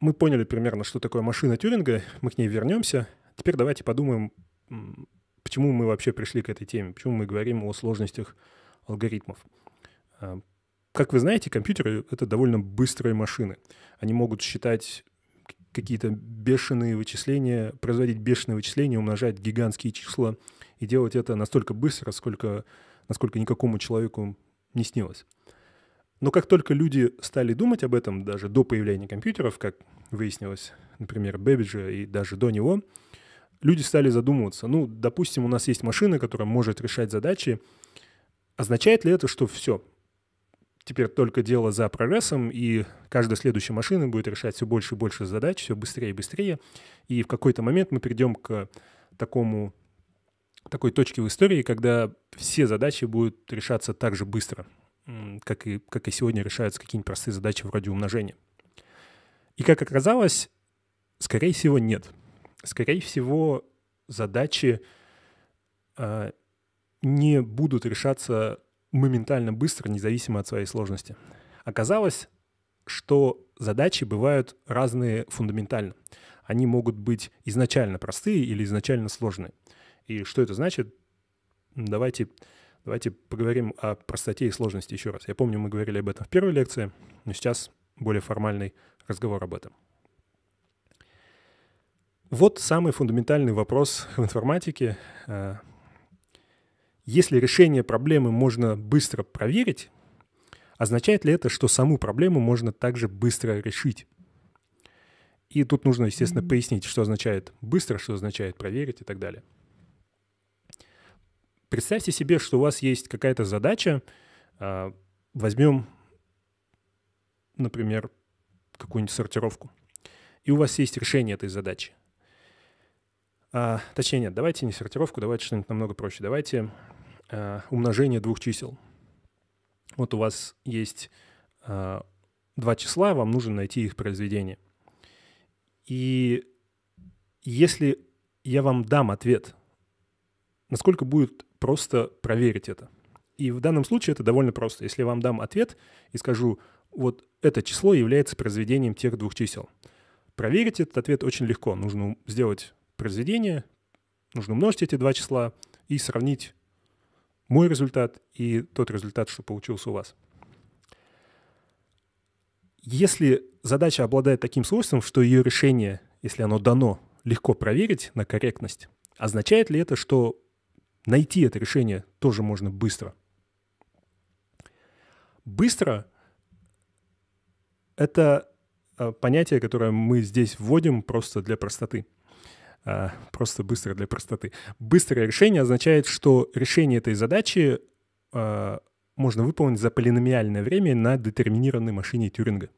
мы поняли примерно, что такое машина Тюринга, мы к ней вернемся. Теперь давайте подумаем, почему мы вообще пришли к этой теме, почему мы говорим о сложностях алгоритмов. А, как вы знаете, компьютеры — это довольно быстрые машины. Они могут считать какие-то бешеные вычисления, производить бешеные вычисления, умножать гигантские числа и делать это настолько быстро, сколько, насколько никакому человеку не снилось. Но как только люди стали думать об этом, даже до появления компьютеров, как выяснилось, например, Бэббиджа и даже до него, люди стали задумываться, ну, допустим, у нас есть машина, которая может решать задачи, означает ли это, что все, теперь только дело за прогрессом, и каждая следующая машина будет решать все больше и больше задач, все быстрее и быстрее, и в какой-то момент мы придем к такому такой точке в истории, когда все задачи будут решаться так же быстро как и, как и сегодня решаются какие-нибудь простые задачи вроде умножения. И как оказалось, скорее всего, нет. Скорее всего, задачи э, не будут решаться моментально быстро, независимо от своей сложности. Оказалось, что задачи бывают разные фундаментально. Они могут быть изначально простые или изначально сложные. И что это значит? Давайте Давайте поговорим о простоте и сложности еще раз. Я помню, мы говорили об этом в первой лекции, но сейчас более формальный разговор об этом. Вот самый фундаментальный вопрос в информатике. Э, если решение проблемы можно быстро проверить, означает ли это, что саму проблему можно также быстро решить? И тут нужно, естественно, пояснить, что означает быстро, что означает проверить и так далее. Представьте себе, что у вас есть какая-то задача. А, возьмем, например, какую-нибудь сортировку. И у вас есть решение этой задачи. А, точнее, нет, давайте не сортировку, давайте что-нибудь намного проще. Давайте а, умножение двух чисел. Вот у вас есть а, два числа, вам нужно найти их произведение. И если я вам дам ответ, насколько будет просто проверить это. И в данном случае это довольно просто. Если я вам дам ответ и скажу, вот это число является произведением тех двух чисел. Проверить этот ответ очень легко. Нужно сделать произведение, нужно умножить эти два числа и сравнить мой результат и тот результат, что получился у вас. Если задача обладает таким свойством, что ее решение, если оно дано, легко проверить на корректность, означает ли это, что найти это решение тоже можно быстро. Быстро — это э, понятие, которое мы здесь вводим просто для простоты. Э, просто быстро для простоты. Быстрое решение означает, что решение этой задачи э, можно выполнить за полиномиальное время на детерминированной машине Тюринга.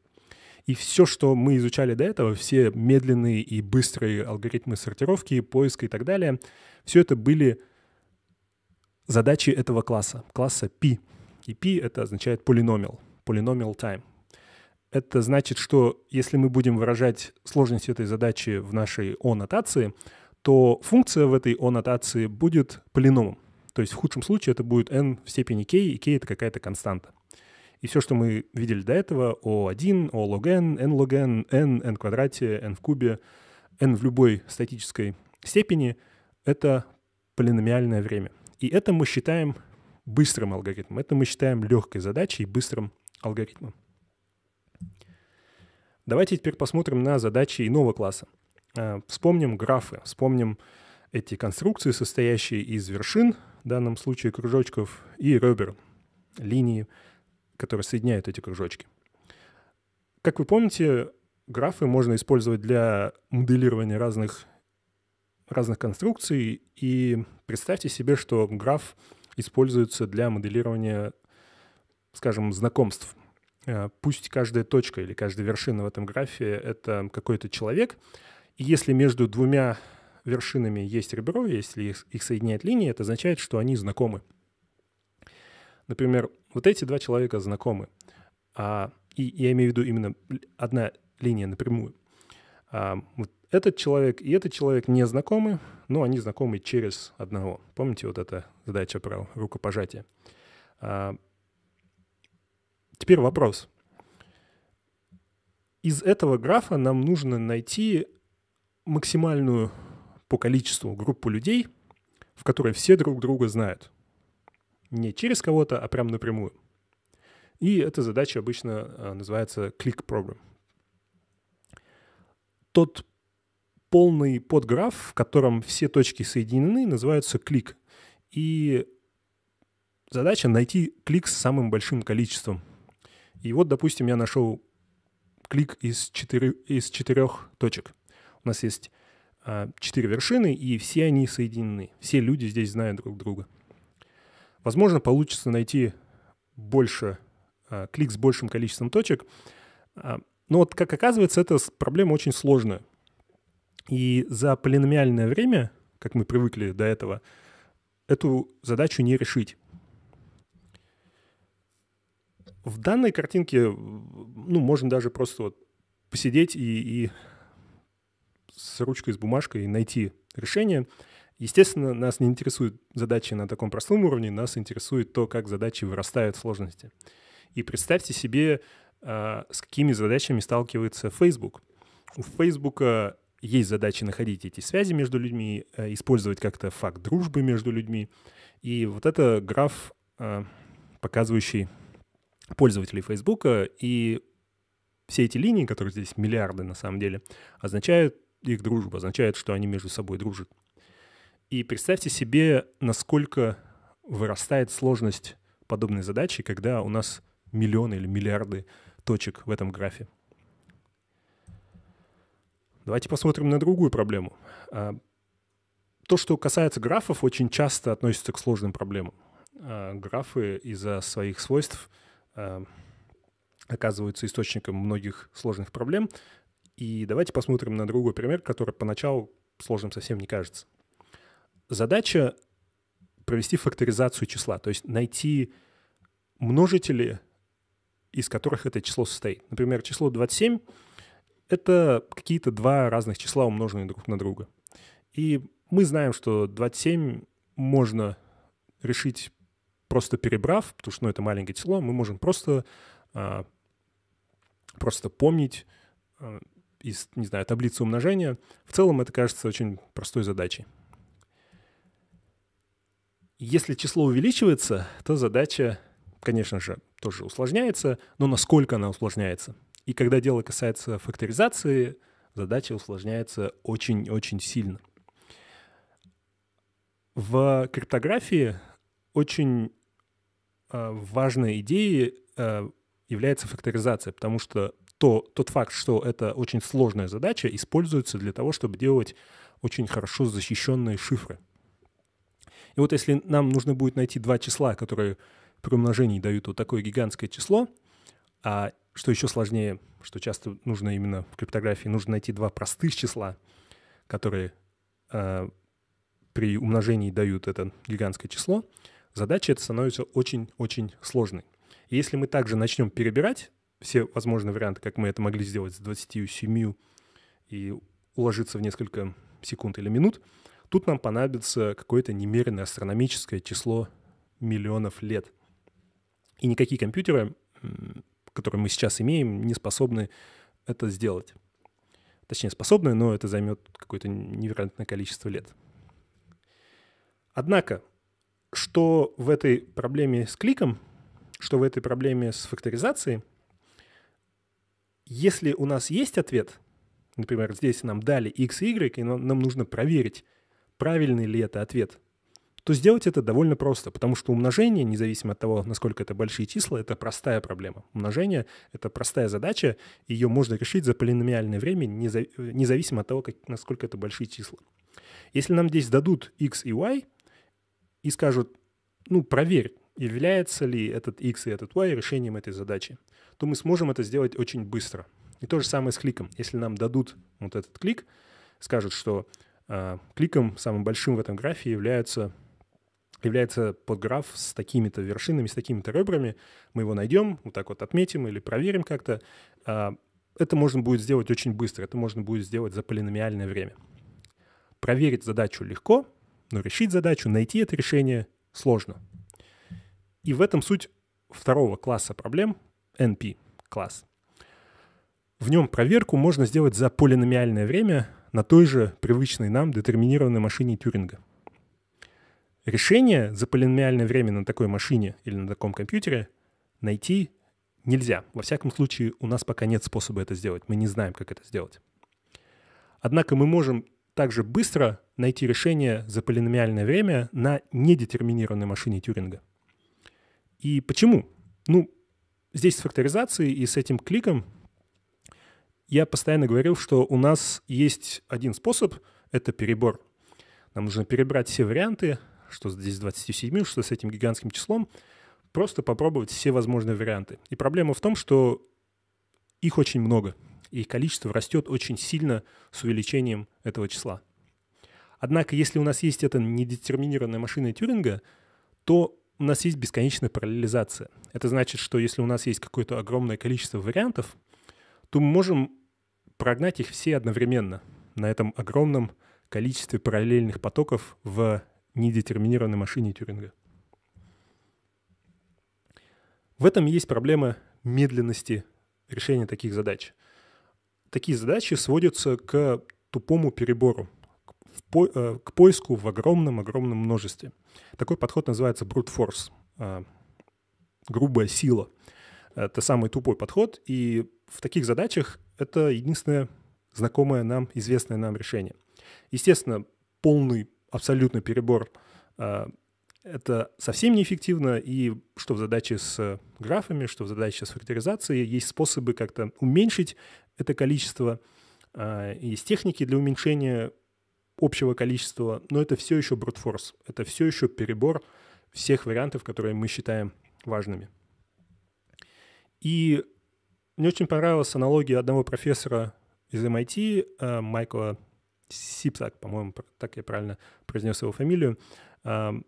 И все, что мы изучали до этого, все медленные и быстрые алгоритмы сортировки, поиска и так далее, все это были задачи этого класса, класса P. И P это означает полиномиал, полиномиал time. Это значит, что если мы будем выражать сложность этой задачи в нашей O-нотации, то функция в этой O-нотации будет полиномом. То есть в худшем случае это будет n в степени k, и k — это какая-то константа. И все, что мы видели до этого, O1, O log n, n log n, n, n в квадрате, n в кубе, n в любой статической степени — это полиномиальное время. И это мы считаем быстрым алгоритмом. Это мы считаем легкой задачей и быстрым алгоритмом. Давайте теперь посмотрим на задачи иного класса. А, вспомним графы, вспомним эти конструкции, состоящие из вершин, в данном случае кружочков, и ребер, линии, которые соединяют эти кружочки. Как вы помните, графы можно использовать для моделирования разных разных конструкций, и представьте себе, что граф используется для моделирования, скажем, знакомств. Э, пусть каждая точка или каждая вершина в этом графе — это какой-то человек, и если между двумя вершинами есть ребро, если их, их соединяет линия, это означает, что они знакомы. Например, вот эти два человека знакомы, а, и я имею в виду именно одна линия напрямую. А, вот этот человек и этот человек не знакомы, но они знакомы через одного. Помните вот эта задача про рукопожатие? А, теперь вопрос. Из этого графа нам нужно найти максимальную по количеству группу людей, в которой все друг друга знают. Не через кого-то, а прям напрямую. И эта задача обычно а, называется click program. Тот полный подграф, в котором все точки соединены, называется клик. И задача найти клик с самым большим количеством. И вот, допустим, я нашел клик из, четыре, из четырех точек. У нас есть а, четыре вершины, и все они соединены. Все люди здесь знают друг друга. Возможно, получится найти больше, а, клик с большим количеством точек. А, но вот, как оказывается, эта проблема очень сложная. И за полиномиальное время, как мы привыкли до этого, эту задачу не решить. В данной картинке, ну, можно даже просто вот посидеть и, и с ручкой, с бумажкой найти решение. Естественно, нас не интересуют задачи на таком простом уровне, нас интересует то, как задачи вырастают в сложности. И представьте себе, а, с какими задачами сталкивается Facebook. У Facebook есть задача находить эти связи между людьми, э, использовать как-то факт дружбы между людьми. И вот это граф, э, показывающий пользователей Facebook, и все эти линии, которые здесь миллиарды на самом деле, означают их дружбу, означает, что они между собой дружат. И представьте себе, насколько вырастает сложность подобной задачи, когда у нас миллионы или миллиарды точек в этом графе. Давайте посмотрим на другую проблему. А, то, что касается графов, очень часто относится к сложным проблемам. А, графы из-за своих свойств а, оказываются источником многих сложных проблем. И давайте посмотрим на другой пример, который поначалу сложным совсем не кажется. Задача провести факторизацию числа, то есть найти множители, из которых это число состоит. Например, число 27 это какие-то два разных числа, умноженные друг на друга. И мы знаем, что 27 можно решить просто перебрав, потому что ну, это маленькое число, мы можем просто, а, просто помнить а, из, не знаю, таблицы умножения. В целом это кажется очень простой задачей. Если число увеличивается, то задача, конечно же, тоже усложняется, но насколько она усложняется – и когда дело касается факторизации, задача усложняется очень-очень сильно. В криптографии очень э, важной идеей э, является факторизация, потому что то, тот факт, что это очень сложная задача, используется для того, чтобы делать очень хорошо защищенные шифры. И вот если нам нужно будет найти два числа, которые при умножении дают вот такое гигантское число, а что еще сложнее, что часто нужно именно в криптографии, нужно найти два простых числа, которые э, при умножении дают это гигантское число. Задача эта становится очень-очень сложной. И если мы также начнем перебирать все возможные варианты, как мы это могли сделать с 27 и уложиться в несколько секунд или минут, тут нам понадобится какое-то немеренное астрономическое число миллионов лет. И никакие компьютеры который мы сейчас имеем, не способны это сделать. Точнее, способны, но это займет какое-то невероятное количество лет. Однако, что в этой проблеме с кликом, что в этой проблеме с факторизацией, если у нас есть ответ, например, здесь нам дали x и y, и нам нужно проверить, правильный ли это ответ – то сделать это довольно просто, потому что умножение, независимо от того, насколько это большие числа, это простая проблема. Умножение — это простая задача, ее можно решить за полиномиальное время, независимо от того, как, насколько это большие числа. Если нам здесь дадут x и y и скажут, ну, проверь, является ли этот x и этот y решением этой задачи, то мы сможем это сделать очень быстро. И то же самое с кликом. Если нам дадут вот этот клик, скажут, что э, кликом самым большим в этом графе являются является подграф с такими-то вершинами, с такими-то ребрами. Мы его найдем, вот так вот отметим или проверим как-то. А, это можно будет сделать очень быстро, это можно будет сделать за полиномиальное время. Проверить задачу легко, но решить задачу, найти это решение сложно. И в этом суть второго класса проблем, NP класс. В нем проверку можно сделать за полиномиальное время на той же привычной нам детерминированной машине Тюринга – решение за полиномиальное время на такой машине или на таком компьютере найти нельзя. Во всяком случае, у нас пока нет способа это сделать. Мы не знаем, как это сделать. Однако мы можем также быстро найти решение за полиномиальное время на недетерминированной машине Тюринга. И почему? Ну, здесь с факторизацией и с этим кликом я постоянно говорил, что у нас есть один способ — это перебор. Нам нужно перебрать все варианты, что здесь с 27, что с этим гигантским числом, просто попробовать все возможные варианты. И проблема в том, что их очень много, и их количество растет очень сильно с увеличением этого числа. Однако, если у нас есть эта недетерминированная машина Тюринга, то у нас есть бесконечная параллелизация. Это значит, что если у нас есть какое-то огромное количество вариантов, то мы можем прогнать их все одновременно на этом огромном количестве параллельных потоков в недетерминированной машине Тюринга. В этом есть проблема медленности решения таких задач. Такие задачи сводятся к тупому перебору, к, по, э, к поиску в огромном-огромном множестве. Такой подход называется brute force, э, грубая сила. Это самый тупой подход, и в таких задачах это единственное знакомое нам, известное нам решение. Естественно, полный абсолютный перебор. Э, это совсем неэффективно, и что в задаче с графами, что в задаче с факторизацией, есть способы как-то уменьшить это количество, э, есть техники для уменьшения общего количества, но это все еще брутфорс, это все еще перебор всех вариантов, которые мы считаем важными. И мне очень понравилась аналогия одного профессора из MIT, э, Майкла Сипсак, по-моему, так я правильно произнес его фамилию. На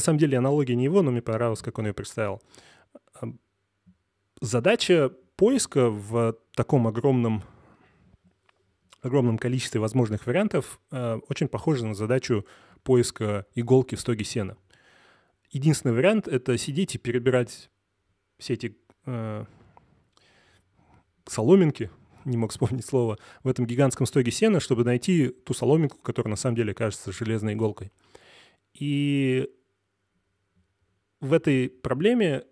самом деле аналогия не его, но мне понравилось, как он ее представил. Задача поиска в таком огромном огромном количестве возможных вариантов э, очень похожа на задачу поиска иголки в стоге сена. Единственный вариант — это сидеть и перебирать все эти э, соломинки, не мог вспомнить слово, в этом гигантском стоге сена, чтобы найти ту соломинку, которая на самом деле кажется железной иголкой. И в этой проблеме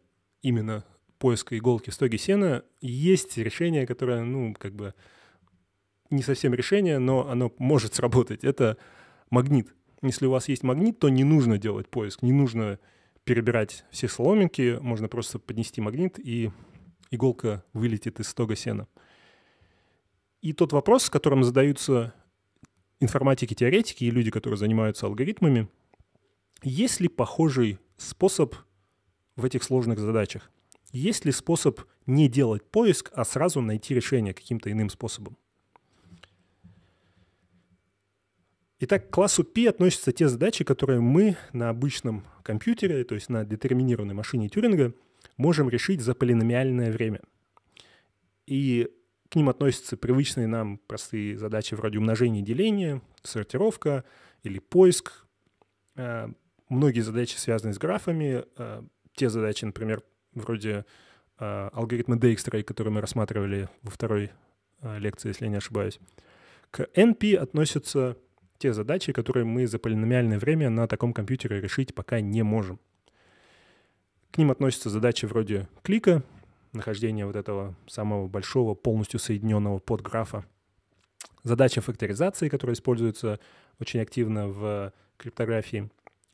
именно поиска иголки в стоге сена есть решение, которое, ну, как бы не совсем решение, но оно может сработать. Это магнит. Если у вас есть магнит, то не нужно делать поиск, не нужно перебирать все соломинки, можно просто поднести магнит, и иголка вылетит из стога сена. И тот вопрос, с которым задаются информатики-теоретики и люди, которые занимаются алгоритмами, есть ли похожий способ в этих сложных задачах? Есть ли способ не делать поиск, а сразу найти решение каким-то иным способом? Итак, к классу P относятся те задачи, которые мы на обычном компьютере, то есть на детерминированной машине Тюринга, можем решить за полиномиальное время. И к ним относятся привычные нам простые задачи вроде умножения и деления, сортировка или поиск. Э, многие задачи связаны с графами. Э, те задачи, например, вроде э, алгоритма Dijkstra, который мы рассматривали во второй лекции, если я не ошибаюсь. К NP относятся те задачи, которые мы за полиномиальное время на таком компьютере решить пока не можем. К ним относятся задачи вроде клика, нахождение вот этого самого большого, полностью соединенного подграфа. Задача факторизации, которая используется очень активно в криптографии.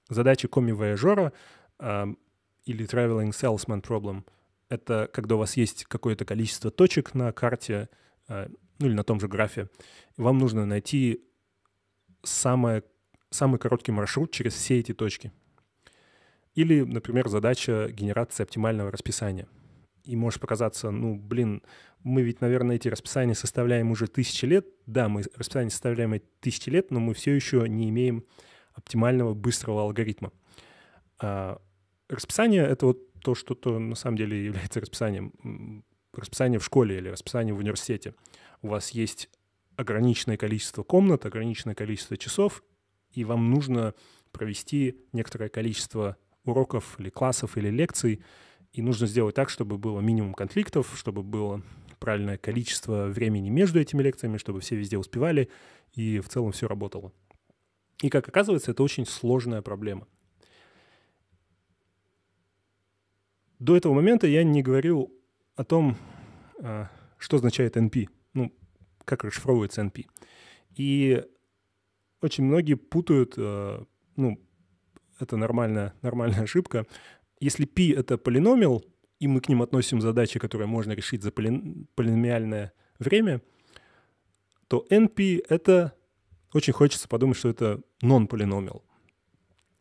Задача коми-вояжера э, или traveling salesman problem — это когда у вас есть какое-то количество точек на карте, э, ну или на том же графе, вам нужно найти самое, самый короткий маршрут через все эти точки. Или, например, задача генерации оптимального расписания — и может показаться, ну, блин, мы ведь, наверное, эти расписания составляем уже тысячи лет. Да, мы расписания составляем эти тысячи лет, но мы все еще не имеем оптимального быстрого алгоритма. А, расписание — это вот то, что то, на самом деле является расписанием. Расписание в школе или расписание в университете. У вас есть ограниченное количество комнат, ограниченное количество часов, и вам нужно провести некоторое количество уроков или классов или лекций — и нужно сделать так, чтобы было минимум конфликтов, чтобы было правильное количество времени между этими лекциями, чтобы все везде успевали и в целом все работало. И как оказывается, это очень сложная проблема. До этого момента я не говорил о том, а, что означает NP, ну, как расшифровывается NP. И очень многие путают, а, ну, это нормальная, нормальная ошибка, если π — это полиномиал, и мы к ним относим задачи, которые можно решить за полин... полиномиальное время, то NP — это... Очень хочется подумать, что это нон-полиномиал.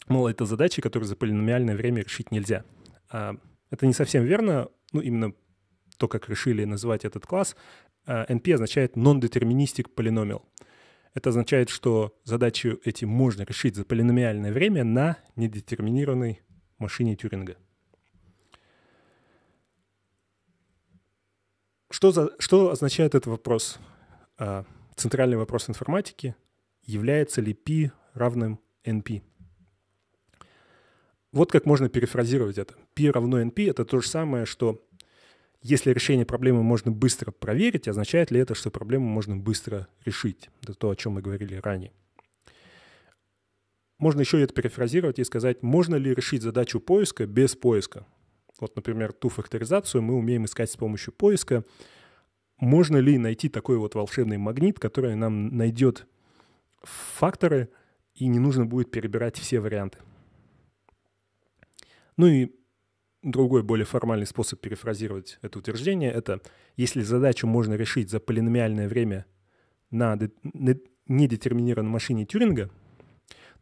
Мол, это задачи, которые за полиномиальное время решить нельзя. А это не совсем верно, ну, именно то, как решили называть этот класс. А NP означает non-deterministic polynomial. Это означает, что задачу эти можно решить за полиномиальное время на недетерминированный машине Тюринга. Что, за, что означает этот вопрос? А, центральный вопрос информатики. Является ли P равным NP? Вот как можно перефразировать это. P равно NP — это то же самое, что если решение проблемы можно быстро проверить, означает ли это, что проблему можно быстро решить? Это то, о чем мы говорили ранее. Можно еще это перефразировать и сказать, можно ли решить задачу поиска без поиска. Вот, например, ту факторизацию мы умеем искать с помощью поиска. Можно ли найти такой вот волшебный магнит, который нам найдет факторы, и не нужно будет перебирать все варианты. Ну и другой более формальный способ перефразировать это утверждение – это если задачу можно решить за полиномиальное время на, недетерминированной машине Тюринга –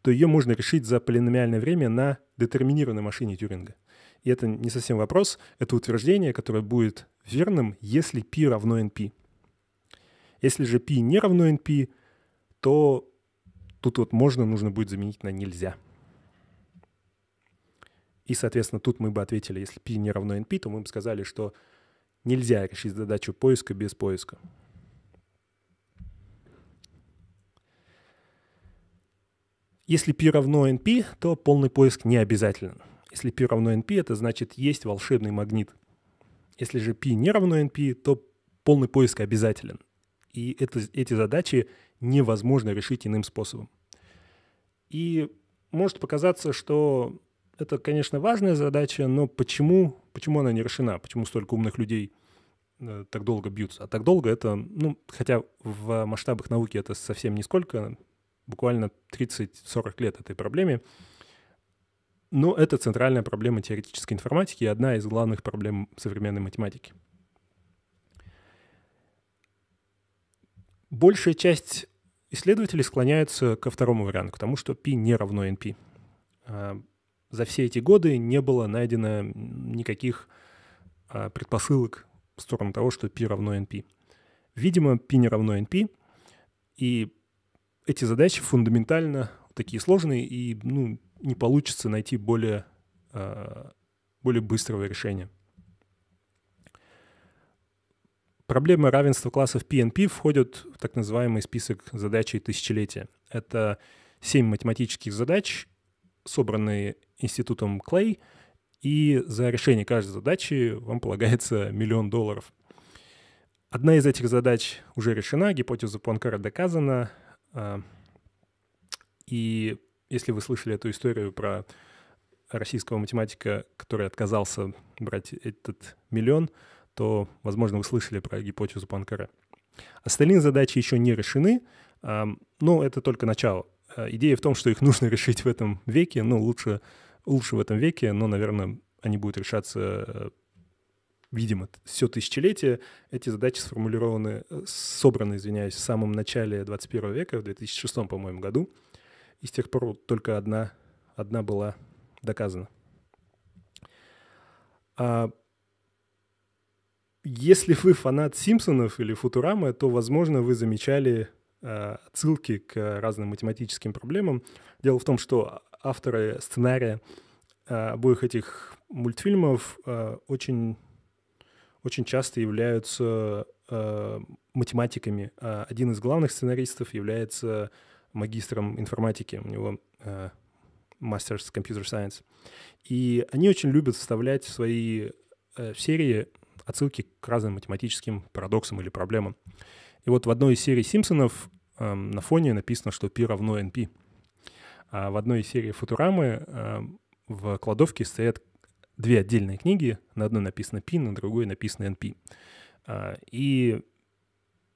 то ее можно решить за полиномиальное время на детерминированной машине Тюринга. И это не совсем вопрос, это утверждение, которое будет верным, если p равно np. Если же p не равно np, то тут вот можно нужно будет заменить на нельзя. И, соответственно, тут мы бы ответили, если p не равно np, то мы бы сказали, что нельзя решить задачу поиска без поиска. Если P равно NP, то полный поиск не обязателен. Если P равно NP, это значит есть волшебный магнит. Если же P не равно NP, то полный поиск обязателен. И это, эти задачи невозможно решить иным способом. И может показаться, что это, конечно, важная задача, но почему, почему она не решена? Почему столько умных людей э, так долго бьются? А так долго это, ну, хотя в масштабах науки это совсем нисколько, буквально 30-40 лет этой проблеме. Но это центральная проблема теоретической информатики и одна из главных проблем современной математики. Большая часть исследователей склоняются ко второму варианту, к тому, что π не равно np. А, за все эти годы не было найдено никаких а, предпосылок в сторону того, что π равно np. Видимо, π не равно np, и эти задачи фундаментально такие сложные, и ну, не получится найти более, а, более быстрого решения. Проблемы равенства классов PNP входят в так называемый список задач тысячелетия. Это семь математических задач, собранные институтом Клей, и за решение каждой задачи вам полагается миллион долларов. Одна из этих задач уже решена, гипотеза Пуанкара доказана, а, и если вы слышали эту историю про российского математика, который отказался брать этот миллион, то, возможно, вы слышали про гипотезу Панкара. Остальные задачи еще не решены, а, но это только начало. А, идея в том, что их нужно решить в этом веке, ну, лучше, лучше в этом веке, но, наверное, они будут решаться э, видимо, все тысячелетие, эти задачи сформулированы, э, собраны, извиняюсь, в самом начале 21 века, в 2006, по-моему, году. И с тех пор только одна, одна была доказана. А если вы фанат Симпсонов или Футурамы, то, возможно, вы замечали э, отсылки к разным математическим проблемам. Дело в том, что авторы сценария э, обоих этих мультфильмов э, очень очень часто являются э, математиками. А один из главных сценаристов является магистром информатики, у него э, Masters Computer Science. И они очень любят вставлять в свои э, серии отсылки к разным математическим парадоксам или проблемам. И вот в одной из серий «Симпсонов» э, на фоне написано, что пи равно np. А в одной из серий «Футурамы» э, в кладовке стоят две отдельные книги. На одной написано P, на другой написано NP. А, и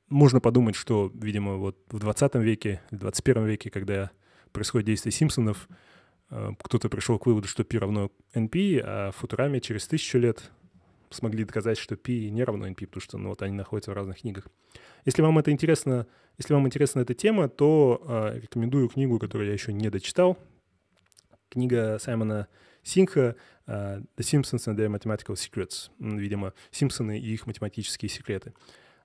можно подумать, что, видимо, вот в 20 веке, в 21 веке, когда происходит действие Симпсонов, а, кто-то пришел к выводу, что P равно NP, а в Футураме через тысячу лет смогли доказать, что P не равно NP, потому что ну, вот они находятся в разных книгах. Если вам это интересно, если вам интересна эта тема, то э, рекомендую книгу, которую я еще не дочитал. Книга Саймона Синка uh, э, The Simpsons and Their Mathematical Secrets, видимо, Симпсоны и их математические секреты.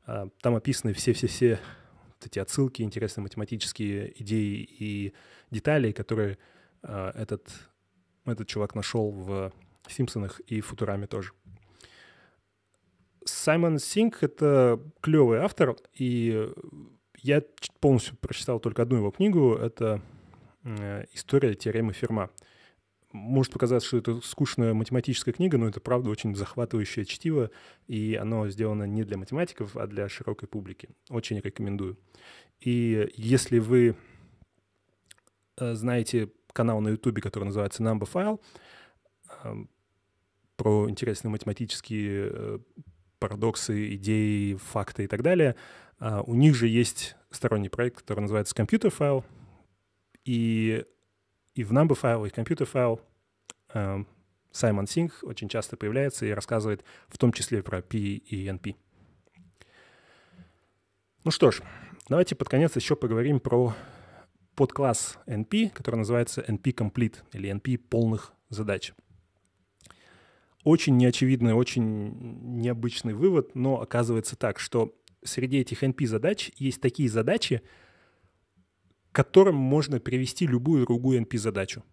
А, там описаны все-все-все вот эти отсылки, интересные математические идеи и детали, которые э, этот, этот чувак нашел в Симпсонах и Футураме тоже. Саймон Синк — это клевый автор, и я полностью прочитал только одну его книгу. Это «История теоремы Ферма» может показаться, что это скучная математическая книга, но это, правда, очень захватывающее чтиво, и оно сделано не для математиков, а для широкой публики. Очень рекомендую. И если вы э, знаете канал на YouTube, который называется Number эм, про интересные математические э, парадоксы, идеи, факты и так далее, э, у них же есть сторонний проект, который называется Computer File, и и в number файл, и в computer файл эм, Саймон Синг очень часто появляется и рассказывает в том числе про P и NP. Ну что ж, давайте под конец еще поговорим про подкласс NP, который называется NP Complete или NP полных задач. Очень неочевидный, очень необычный вывод, но оказывается так, что среди этих NP задач есть такие задачи, которым можно перевести любую другую NP-задачу.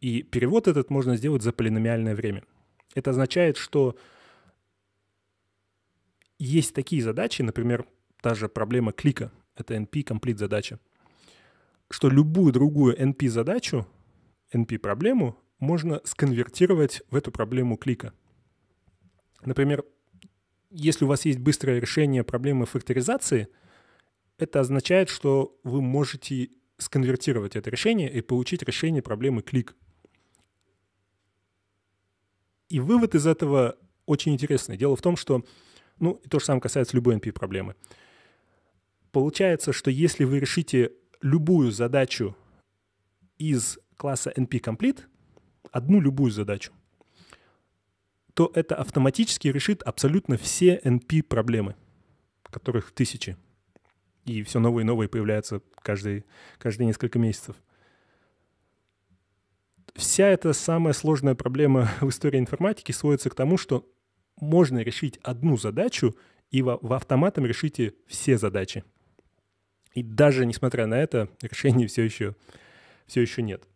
И перевод этот можно сделать за полиномиальное время. Это означает, что есть такие задачи, например, та же проблема клика, это NP-комплит задача, что любую другую NP-задачу, NP-проблему, можно сконвертировать в эту проблему клика. Например, если у вас есть быстрое решение проблемы факторизации, это означает, что вы можете сконвертировать это решение и получить решение проблемы клик. И вывод из этого очень интересный. Дело в том, что, ну, и то же самое касается любой NP-проблемы. Получается, что если вы решите любую задачу из класса NP-complete, одну любую задачу, то это автоматически решит абсолютно все NP-проблемы, которых тысячи и все новые и новые появляются каждый, каждые несколько месяцев. Вся эта самая сложная проблема в истории информатики сводится к тому, что можно решить одну задачу, и в, в автоматом решите все задачи. И даже несмотря на это, решений все еще, все еще нет.